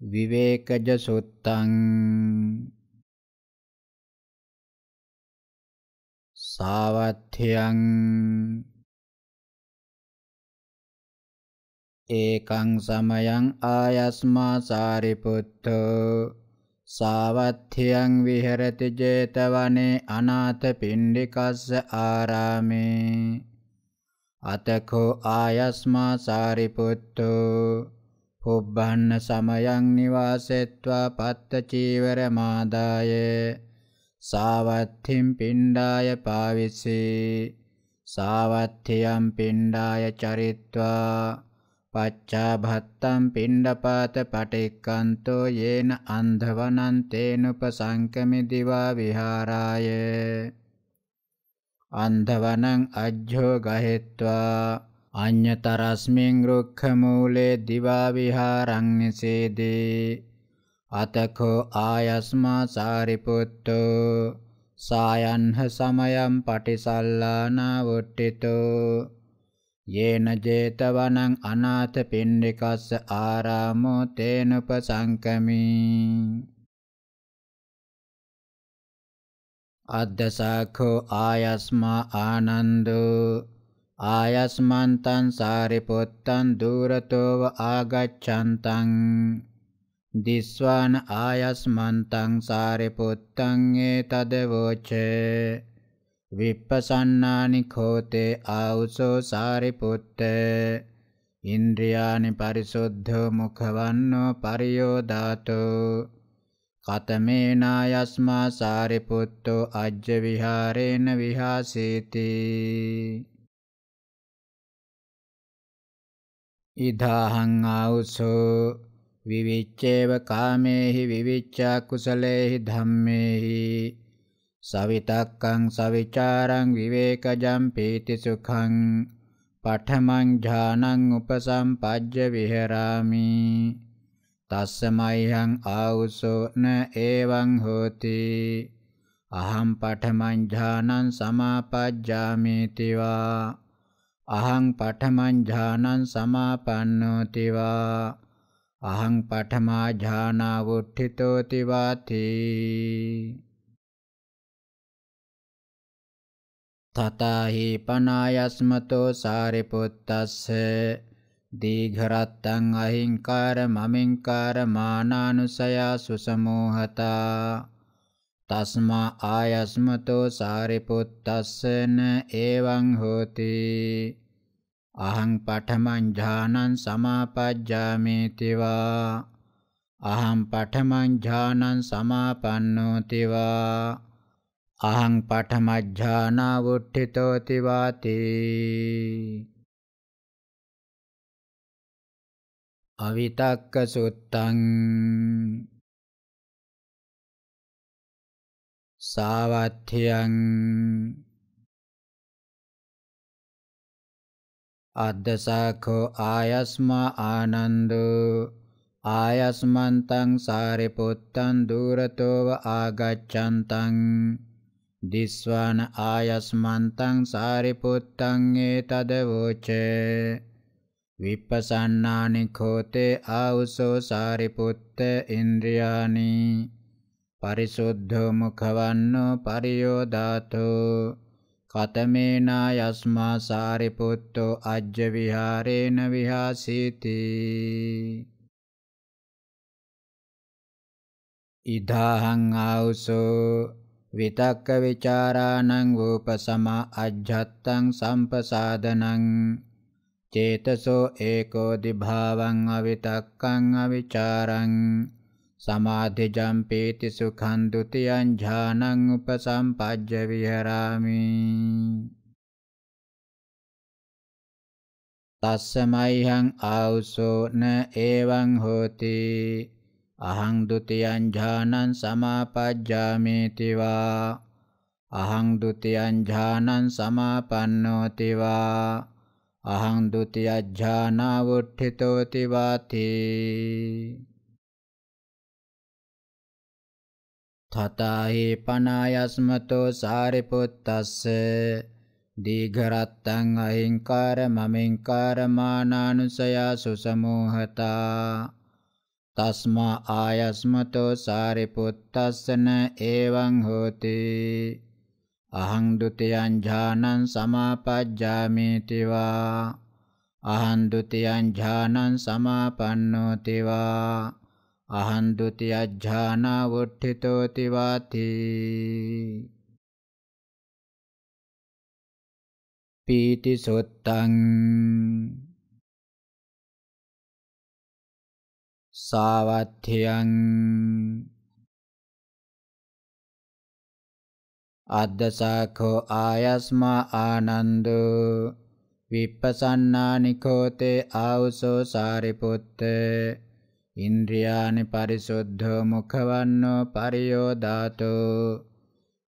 විවේකජ සුත්තං සාවත්ථ්‍යං ඒකං සමයං ආයස්මා සාරිපුත්තෝ සාවත්ථ්‍යං විහෙරති 제තවනේ අනාථ පිණ්ඩිකස්ස ආරාමේ අතකෝ ආයස්මා සාරිපුත්තෝ පුබ්බන්න සමයං නිවාසෙත්වා පත්ත චීවර මාදාය සාවත්ථින් පිණ්ඩාය පාවිසී සාවත්ථියම් පිණ්ඩාය චරිත්වා පච්චා භත්තම් පිණ්ඩපාත පටික්කන්තෝ යේන අන්ධවනං තේනුපසංකමි දිවා විහාරාය අන්ධවනං අජ්ජෝ ගහෙත්වා අඤ්‍යතරස්මින් රුක්ඛමූලේ දිවා විහාරං නිසේදී අතකෝ ආයස්මා සාරිපුත්තෝ සායන්හ සමයම් පටිසල්ලානා වොට්ටිතෝ යේන 제තවනං අනාථ පින්ඩිකස්ස ආරාමෝ තේනුපසංකමී අද්දසාඛෝ ආයස්මා ආනන්දෝ ආයස්මන්තං සාරිපුත්තං දුරතෝව ආගච්ඡන්තං දිස්වාන ආයස්මන්තං සාරිපුත්තං ඒතද වෝචේ විප්පසන්නානි කෝතේ ආවුසෝ සාරිපුත්ත ඉන්ද්‍රියානි පරිසුද්ධෝ මුඛවන්නෝ පරියෝදාතෝ කතමේනායස්මා සාරිපුත්තෝ අජ්ජ විහාරේන විහාසීති ඉදාහං ආවුසෝ විවිච්ඡේව කාමේහි විවිච්ඡා කුසලේහි ධම්මේහි සවිතක්කං සවිචාරං විවේකජම් පීති සුඛං පඨමං ඥානං උපසම්පජ්ජ විහෙරාමි තස්සමයිහං ආවුසෝ න එවං හෝති අහං පඨමං ඥානං සමාපජ්ජාමි තිවා අහං පඨමං ඥානං සමාපන්නෝති වා අහං පඨමා ඥානවුට්ඨිතෝති වාති තතහි පනායස්මතෝ සාරිපුත්තස්ස දීඝරත්තං අහිංකාර මමින්කාර මානානුසයා සුසමෝහතා තස්මා ආයස්මතෝ සාරිපුත්තස්සන එවං හෝති අහං පඨමං ඥානං සමාපජ්ජාමි තිවා අහං පඨමං ඥානං සමාපන්නෝ තිවා අහං පඨමඥානා වුට්ඨිතෝ තිවාති අවිතක්ක සුත්තං සාවත්්‍යයන් අද්දසාකෝ ආයස්මා ආනන්දු ආයස්මන්තං සාරිපුත්තං දුරතෝව ආගච්ඡන්තං දිස්වාන ආයස්මන්තං සාරිපුත්තං ඒතද වෝචේ විප්පසන්නානි කෝතේ ආවුසෝ සාරිපුත්ත ඉන්ද්‍රියානි පරිසුද්ධෝ මුඛවන්නෝ පරියෝදාතු කතමේනා යස්මා සාරිපුත්තෝ අජ්ජ විහාරේන විහාසීති ඉදාහං ආවුසෝ විතක්ක විචාරාණං වූපසමා අජ්ජත්තං සම්පසාදනං චේතසෝ ඒකෝ දිභාවං අවිතක්කං අවිචාරං සමාධිජම්පේති සුඛං ဒ ුතියං ඥානං උපසම්පජ්ජ විහරාමි තස්සමයිහං ආවුසෝ න එවං හෝති අහං ဒ ුතියං ඥානං සමාපජ්ජාමේති වා අහං ဒ ුතියං ඥානං සමාපන්නෝති වා අහං ဒ ුතිය ඥානා වුට්ඨිතෝති වාති තතාහි පනායස්මතෝ සාරිපුත්තස්ස දීඝරත්තං අහිංකාර මමෙන්කාර මානානුසයා සුසමෝහතා තස්මා ආයස්මතෝ සාරිපුත්තස්සන එවං හෝති අහං ဒ ුතියං ඥානං සමාපජ්ජාමි තිවා අහං ဒ ුතියං ඥානං සමාපන්නෝ තිවා අහං ဒ උති අජ්ජානා වොට්ඨිතෝති වාති පීති සොත්තං සාවත්ථයං අද්දසාඛෝ ආයස්මා ආනන්දෝ විප්පසන්නානිකෝතේ ආවුසෝ සාරිපුත්තේ ඉන්ද්‍රියානි පරිසුද්ධෝ මුඛවන්නෝ පරියෝදාතෝ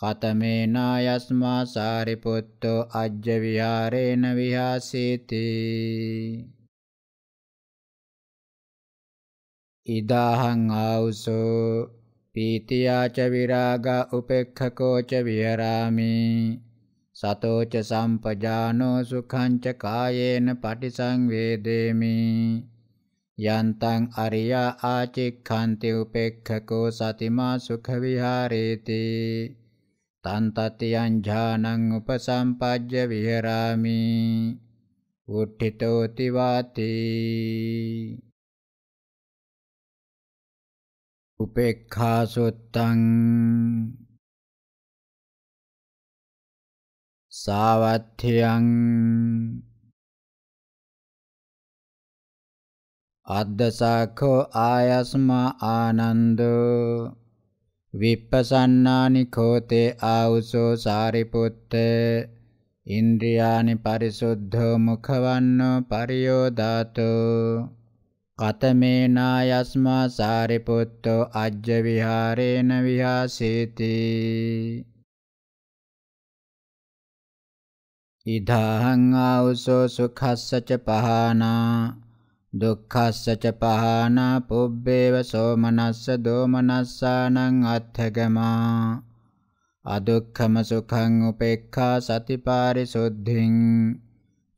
කතමේනා යස්මා සාරිපුත්තෝ අජ්ජ විහාරේන විහාසීති ඉදාහං ආවුසෝ පීතියාච විරාග උපෙක්ඛකෝච විහරාමි සතෝච සම්පජානෝ සුඛං ච කායේන පටිසංවේදේමි යන්තං අරියා ආචික්ඛන්ති උපේක්ඛකෝ සතිමා සුඛ විහාරේති තන්තතියං ඥානං උපසම්පජ්ජ විහෙරාමි උට්ඨිතෝති වාති උපේක්ඛාසුත්තං සාවත්ථ්‍යං අද්දසාඛෝ ආයස්මා ආනන්දෝ විප්පසන්නානි කෝතේ ආවුසෝ සාරිපුත්තේ ඉන්ද්‍රියානි පරිසුද්ධෝ මුඛවන්නෝ පරියෝදාතෝ කතමේනායස්මා සාරිපුත්තෝ අජ්ජ විහාරේන විහාසීති ඉදාහං ආවුසෝ සුඛස්සච පහනා දුක්ඛස්සච පහනා පුබ්බේව සෝමනස්ස දෝමනස්සානං අත්ථගමා අදුක්ඛම සුඛං උපේක්ඛා සතිපාරිසුද්ධින්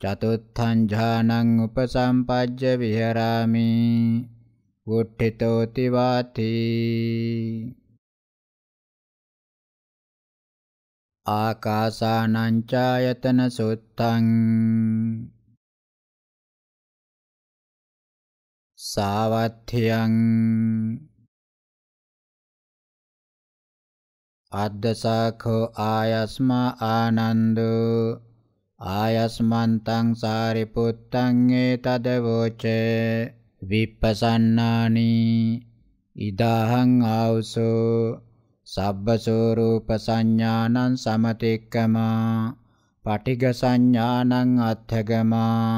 චතුත්ථං ඥානං උපසම්පජ්ජ විහෙරාමි උට්ඨිතෝති වාති ආකාසානං ඡායතන සුත්තං සාවත්්‍යයන් අද්දසාකෝ ආයස්මා ආනන්දු ආයස්මන්තං සාරිපුත්තං ඒ තදවෝචේ විප්පසන්නානි ඉදාහං ආවුසෝ සබ්බසෝරූප සංඥානං සමතික්කමා පටිග සංඥානං අත්ථගමා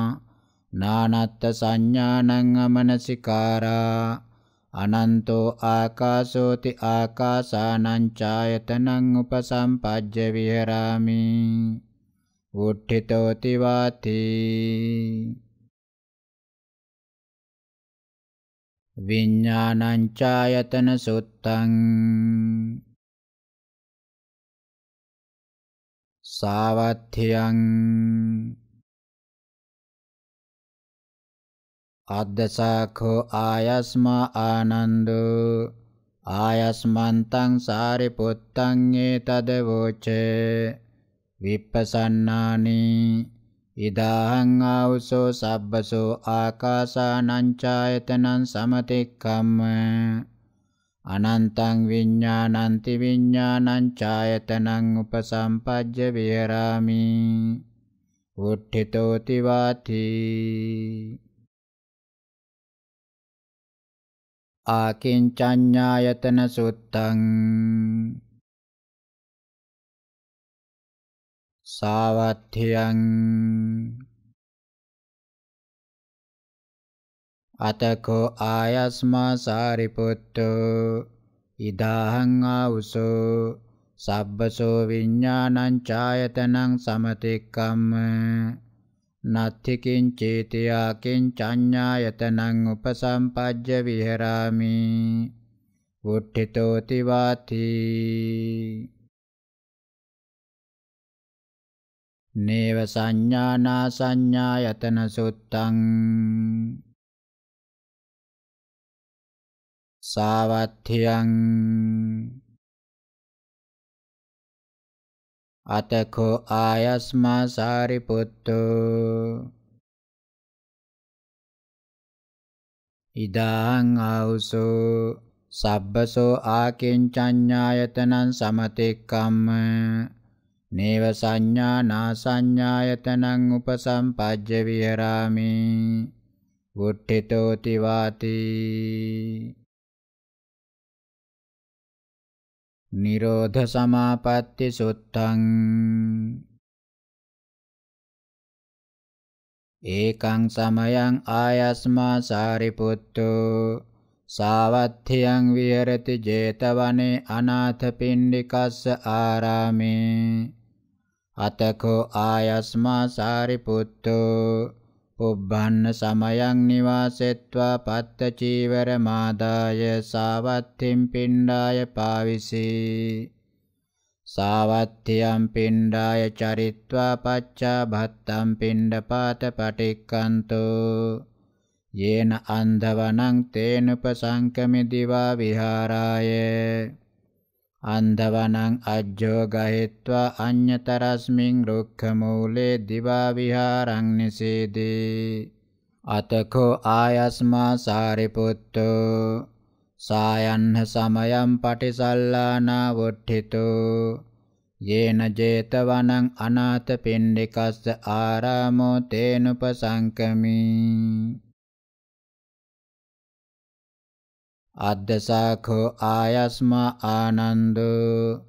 නානත්ත සංඥානං අමනසිකාරා අනන්තෝ ආකාශෝති ආකාසානං ඡායතනං උපසම්පජ්ජ විහෙරාමි උට්ඨිතෝති වාති විඥානං ඡායතන සුත්තං සාවත්ථ්‍යං අද්දසාඛෝ ආයස්මා ආනන්දෝ ආයස්මන්තං සාරිපුත්තං ඒතදවෝචේ විප්පසන්නානි ඉදාහං ආවසෝ සබ්බසෝ ආකාසානංචායතනං සමතික්කම්ම අනන්තං විඤ්ඤාණන්ති විඤ්ඤාණං ඡායතනං උපසම්පජ්ජ විහෙරාමි උට්ඨිතෝති වාති ආකින්චඤ්ඤායතන සුත්තං සාවත්ථියං අතකෝ ආයස්මා සාරිපුත්තෝ ඉදාහං ආවුසෝ සබ්බසෝ විඤ්ඤාණං ඡායතනං සමතික්කම්ම නත්ථිකින් චේතයාකින් චඤ්ඤායතනං උපසම්පජ්ජ විහෙරාමි උට්ඨිතෝති වාති නේව සංඥානා සංඥායතන සුත්තං සාවත්ථියං අතකෝ ආයස්මා සාරිපුත්තෝ ඉදාං ආවුසෝ සබ්බසෝ ආකින්චඤ්ඤායතනං සමතෙක්කම්ම නේව සංඥා නාසඤ්ඤායතනං උපසම්පජ්ජ විහරාමි වුට්ඨිතෝති වාති නිරෝධ සමාපatti සුත්තං ඒකං සමයං ආයස්මා සාරිපුත්තෝ සාවත්ථියං විහෙරති 제තවනේ අනාථපිණ්ඩිකස්ස ආරාමේ අතකෝ ආයස්මා සාරිපුත්තෝ උබ්බන්න සමයං නිවාසෙත්වා පත්ත චීවර මාදාය සාවත්තිම් පිණ්ඩාය පාවිසී සාවත්තියම් පිණ්ඩාය චරිත්වා පච්චා භත්තම් පිණ්ඩපාත පටික්කන්තෝ යේන අන්ධවනං තේනුපසංකමි දිවා විහාරායේ අන්දවනං අජ්ජෝ ගහෙත්වා අඤ්‍යතරස්මින් රුක්ඛමූලේ දිවා විහාරං නිසීදී අතකෝ ආයස්මා සාරිපුත්තෝ සායන්හ සමයම් පටිසල්ලානා වොට්ඨිතෝ යේන 제තවනං අනාථ පින්ඩිකස්ස ආරාමෝ තේනුපසංකමී අද්දසාඛෝ ආයස්මා ආනන්දෝ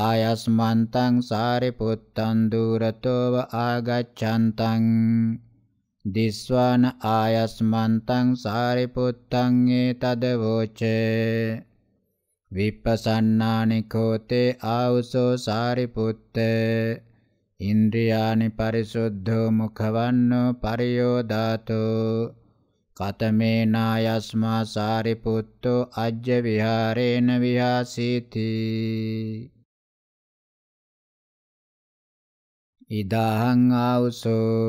ආයස්මන්තං සාරිපුත්තං දුරතෝව ආගච්ඡන්තං දිස්වාන ආයස්මන්තං සාරිපුත්තං ඒතදවෝචේ විප්පසන්නානි කෝතේ ආවුසෝ සාරිපුත්තේ ඉන්ද්‍රියානි පරිසුද්ධෝ මුඛවන්නෝ පරියෝදාතෝ කතමේනායස්මා සාරිපුත්තෝ අජ්ජ විහාරේන විහාසීති ඉදාහං ආවුසෝ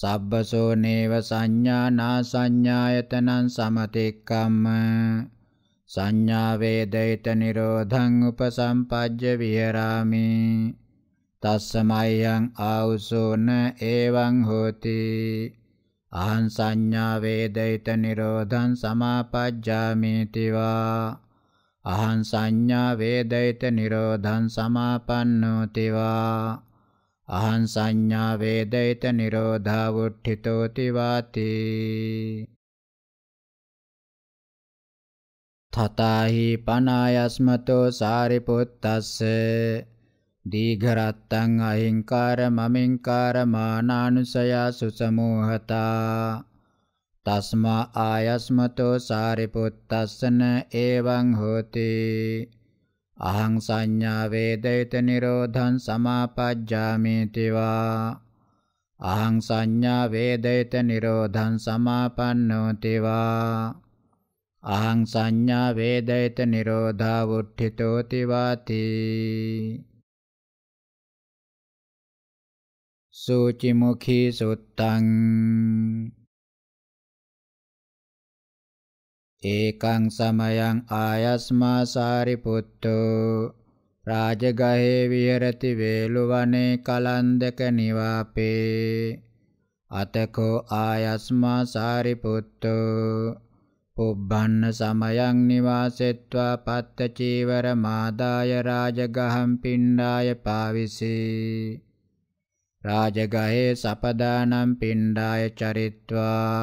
සබ්බසෝ නේව සංඥා නා සංඥායතනං සමතික්කම්ම සංඥා වේදිත නිරෝධං උපසම්පජ්ජ විහෙරාමි තස්සමයං ආවුසෝන එවං හෝති අහං සංඥා වේදිත නිරෝධං සමාපජ්ජාමේති වා අහං සංඥා වේදිත නිරෝධං සමාපන්නෝති වා අහං සංඥා වේදිත නිරෝධා වුට්ඨිතෝති වාති තතාහි පනායස්මතෝ සාරිපුත්තස්සේ දීඝරත්තං අහිංකාර මමින්කාර මානානුසයා සුසමෝහතා තස්මා ආයස්මතෝ සාරිපුත්තස්සන එවං හෝති අහං සංඥා වේදිත නිරෝධං සමාපජ්ජාමි තිවා අහං සංඥා වේදිත නිරෝධං සමාපන්නෝ තිවා අහං සංඥා වේදිත නිරෝධා වුට්ඨිතෝ තිවාති සූචිමුඛී සුත්තං ඒකං සමයං ආයස්මා සාරිපුත්තෝ රාජගහේ විහෙරති වේලුවනේ කලන්දක නිවාපේ අතකෝ ආයස්මා සාරිපුත්තෝ පුබ්බන්න සමයං නිවාසෙත්වා පත්ත චීවර මාදාය රාජගහම් පිණ්ඩාය පාවිසී රාජගහේ සපදානම් පිණ්ඩාය චරිත්වා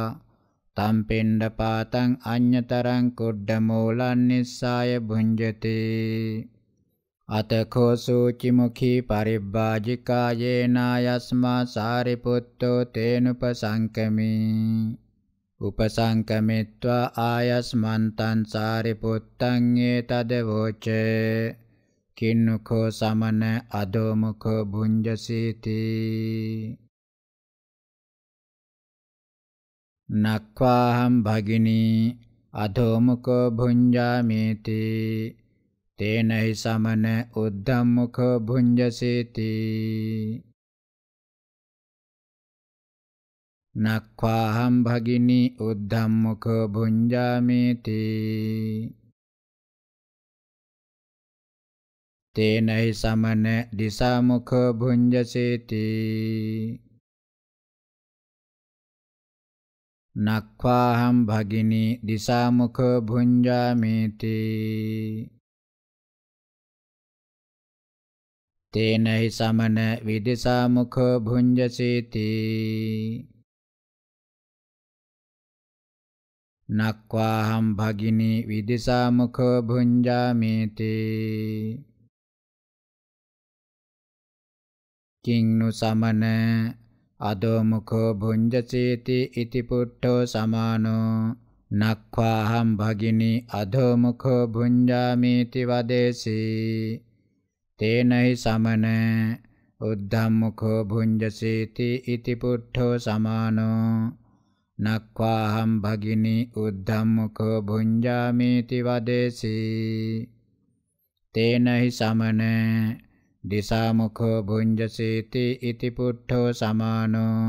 තම් පිණ්ඩපාතං අඤ්‍යතරං කුඩ්ඩ මූලං නිස්සාය භුඤ්ජති අතකෝ සූචි මුඛී පරිබ්බාජිකා යේනායස්මා සාරිපුත්තෝ තේනුපසංකමි උපසංකමිත්වා ආයස්මන්තං සාරිපුත්තං ඒතද වෝචේ කින්නුකෝ සමන අදෝමුකෝ බුඤ්ජසීති නක්වාහම් භගිනී අදෝමුකෝ බුඤ්ජාමේති තේනයි සමන උද්ධම්මුකෝ බුඤ්ජසීති නක්වාහම් භගිනී උද්ධම්මුකෝ බුඤ්ජාමේති තේනයි සමන දිසාමුඛ භුඤ්ජසේති නක්වාහම් භගිනී දිසාමුඛ භුඤ්ජාමේති තේනයි සමන විදිසාමුඛ භුඤ්ජසේති නක්වාහම් භගිනී විදිසාමුඛ භුඤ්ජාමේති කිංනු සමන අදෝමුඛෝ භුඤ්ජසීති ඉති පුට්ඨෝ සමානෝ නක්ඛාහම් භගිනී අදෝමුඛෝ භුඤ්ජාමීති වදේසී තේනයි සමන උද්ධම්මුඛෝ භුඤ්ජසීති ඉති පුට්ඨෝ සමානෝ නක්වාහම් භගිනී උද්ධම්මුඛෝ භුඤ්ජාමීති වදේසී තේනහි සමන දිසාමුඛෝ භුඤ්ජසේති ඉති පුට්ඨෝ සමානෝ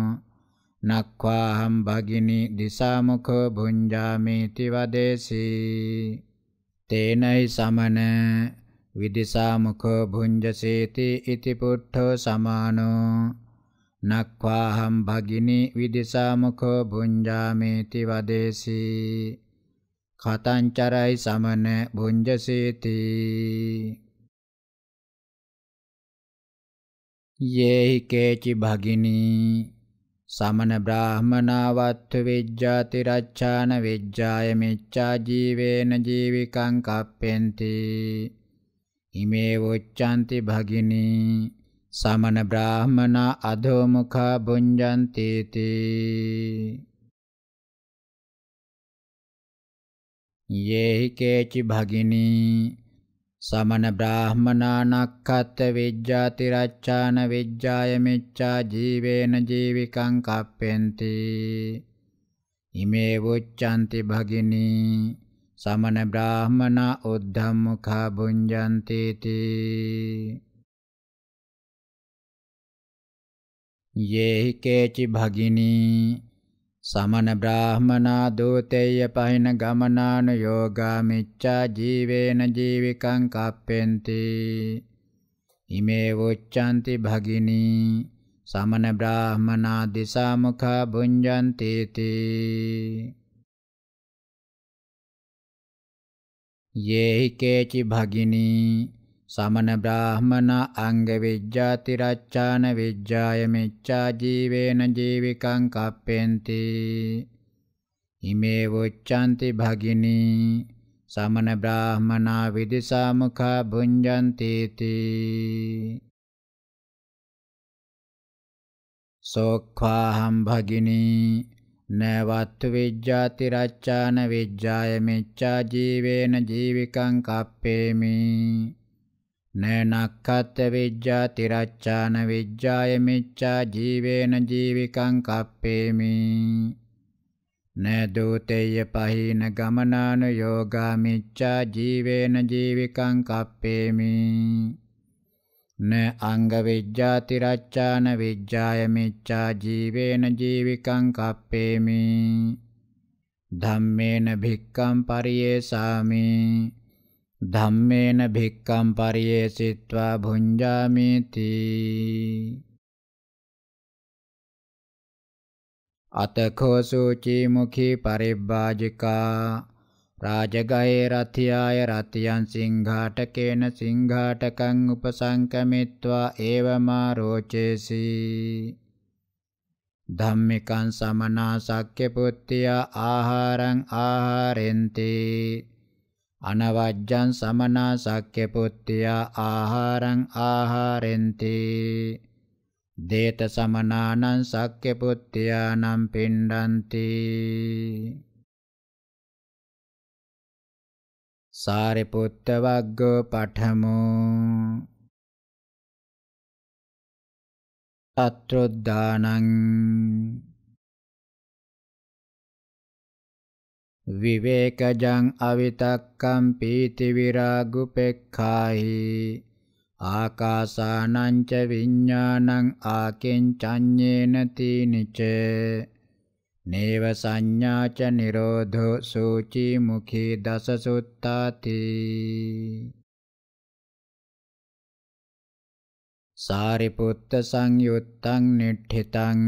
නක්ඛාහම් භගිනි දිසාමුඛෝ භුඤ්ජාමේති වදේසී තේනයි සමන විදිසාමුඛෝ භුඤ්ජසේති ඉති පුට්ඨෝ සමානෝ නක්වාහම් භගිනි විදිසාමුඛෝ භුඤ්ජාමේති වදේසී කතංචරයි සමන භුඤ්ජසේති යේහි කේචි භගිනී සමන බ්‍රාහමනාවත්ව වෙජ්ජාති රච්ඡාන වෙජ්ජාය මෙච්ඡා ජීවේන ජීවිකං කප්පෙන්ති ඉමේ වොච්ඡanti භගිනී සමන බ්‍රාහමනා අධෝමුඛා බුඤ්ජන්ති තේ යේහි කේචි භගිනී සමන බ්‍රාහ්මනානක්ඛත් විජ්ජාති රච්ඡාන විජ්ජාය මිච්ඡා ජීවේන ජීවිකං කප්පෙන්ති ඉමේ වොච්ඡanti භගිනී සමන බ්‍රාහ්මනා උද්ධම්මුඛා බුඤ්ජන්ති තී යේහි කේචි භගිනී සමන බ්‍රාහමනා දෝතේය පහින ගමනාන යෝගා මිච්ඡා ජීවේන ජීවිකං කප්පෙන්ති ඉමේ වොච්ඡanti භගිනී සමන බ්‍රාහමනා දිසාමුඛා බුඤ්ජන්ති තී යේහි කේචි භගිනී සමන බ්‍රාහ්මන අංග විජ්ජාති රච්ඡාන විජ්ජාය මිච්ඡා ජීවේන ජීවිකං කප්පෙන්ති ඉමේ වොච්ඡanti භගිනී සමන බ්‍රාහ්මනා විදිසාමුඛා භුඤ්ජන්ති තී සෝක්ඛාහම් භගිනී නවත්තු විජ්ජාති රච්ඡාන විජ්ජාය මිච්ඡා ජීවේන ජීවිකං කප්පේමි නනක්කත්ත විජ්ජා තිරච්ඡාන විජ්ජාය මිච්ඡා ජීවේන ජීවිකං කප්පේමි නදෝතේය පහින ගමනානු යෝගා මිච්ඡා ජීවේන ජීවිකං කප්පේමි න අංග විජ්ජාති රච්ඡාන විජ්ජාය මිච්ඡා ජීවේන ජීවිකං කප්පේමි ධම්මේන භික්ඛම් පරියේසාමි ධම්මේන භික්ඛම් පරියේසිत्वा භුඤ්ජාමිති අතකෝ සූචි මුඛි පරිබ්බාජිකා රාජගයේ රතියාය රතියන් සිංහාටකේන සිංහාටකං උපසංකමිත්වා ඒවමා රෝචේසි ධම්මිකං සමනා සක්්‍ය පුත්තිය ආහාරං ආහාරෙන්තේ අනවජ්ජං සමනා සක්්‍ය පුත්තියා ආහාරං ආහාරෙන්ති දේත සමනානං සක්්‍ය පුත්තියානම් පිණ්ඩන්ති සාරිපුත්ත වග්ගෝ පඨමෝ අත්‍රොද්දානං විවේකජං අවිතක්කම් පීති විරාගුපෙක්ඛාහි ආකාසානං ච විඥානං ආකින්චඤ්ඤේන තීනිච නේව සංඥා ච නිරෝධෝ සූචි මුඛී දස සුත්තාති සාරිපුත්ත සංයුත්තං නිට්ඨිතං